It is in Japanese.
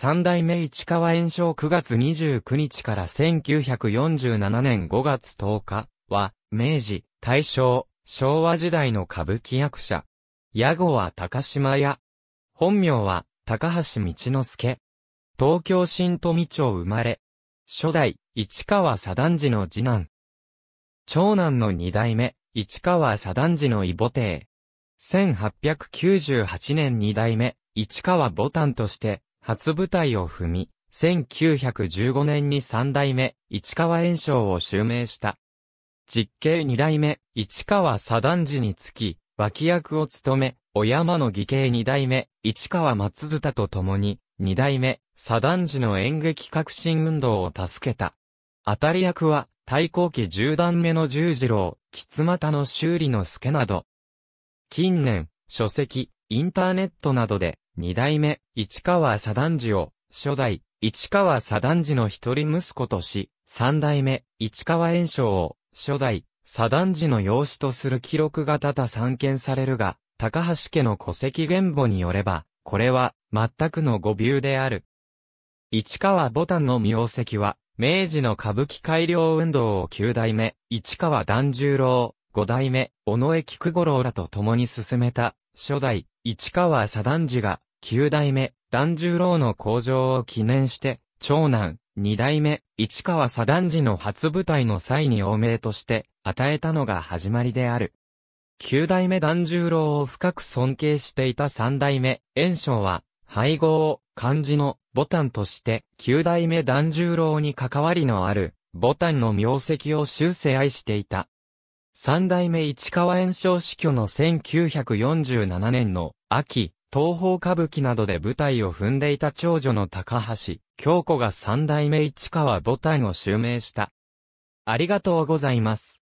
三代目市川炎章9月29日から1947年5月10日は、明治、大正、昭和時代の歌舞伎役者。矢後は高島屋。本名は、高橋道之助。東京新富町生まれ。初代、市川左段次の次男。長男の二代目、市川左段次の異母弟。1898年二代目、市川牡丹として、初舞台を踏み、1915年に三代目、市川炎章を襲名した。実刑二代目、市川左段次につき、脇役を務め、小山の義兄二代目、市川松津田と共に、二代目、左段次の演劇革新運動を助けた。当たり役は、太閤期十段目の十次郎、吉又の修理の助など。近年、書籍、インターネットなどで、二代目、市川左段次を、初代、市川左段次の一人息子とし、三代目、市川炎章を、初代、左段次の養子とする記録が多々散見されるが、高橋家の戸籍原簿によれば、これは、全くの誤謬である。市川牡丹の名跡は、明治の歌舞伎改良運動を九代目、市川團十郎、五代目、尾上菊五郎らと共に進めた、初代、市川左段次が、九代目、團十郎の工場を記念して、長男、二代目、市川左団次の初舞台の際に応名として与えたのが始まりである。九代目團十郎を深く尊敬していた三代目、炎章は、配合を漢字のボタンとして、九代目團十郎に関わりのある、ボタンの名跡を終正。愛していた。三代目市川炎章死去の1947年の秋、東宝歌舞伎などで舞台を踏んでいた長女の高橋、京子が三代目市川ボタンを襲名した。ありがとうございます。